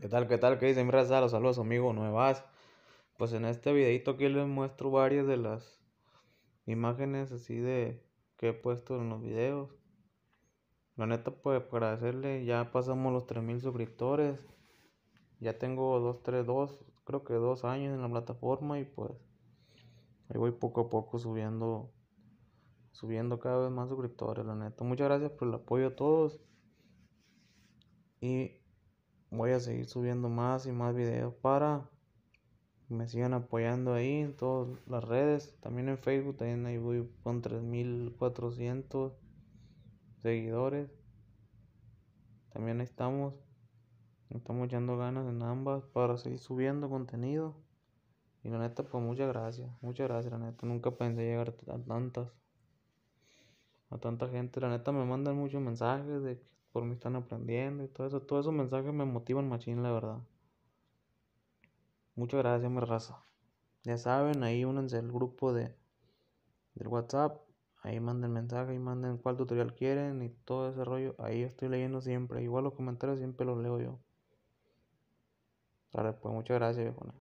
¿Qué tal? ¿Qué tal? ¿Qué dicen? Mi los saludos amigos nuevas. Pues en este videito aquí les muestro varias de las imágenes así de que he puesto en los videos. La neta pues agradecerle, ya pasamos los 3000 suscriptores. Ya tengo 2, 3, 2, creo que 2 años en la plataforma y pues ahí voy poco a poco subiendo subiendo cada vez más suscriptores, la neta. Muchas gracias por el apoyo a todos. Y voy a seguir subiendo más y más videos para que me sigan apoyando ahí en todas las redes. También en Facebook, también ahí voy con 3400 seguidores. También estamos. Estamos echando ganas en ambas para seguir subiendo contenido. Y la neta, pues muchas gracias. Muchas gracias, la neta. Nunca pensé llegar a tantas. A tanta gente. La neta me mandan muchos mensajes de que por mí están aprendiendo y todo eso. Todos esos mensajes me motivan machín, la verdad. Muchas gracias, mi raza. Ya saben, ahí únanse al grupo de del WhatsApp. Ahí manden mensajes, y manden cuál tutorial quieren y todo ese rollo. Ahí estoy leyendo siempre. Igual los comentarios siempre los leo yo. Vale, pues muchas gracias, viejo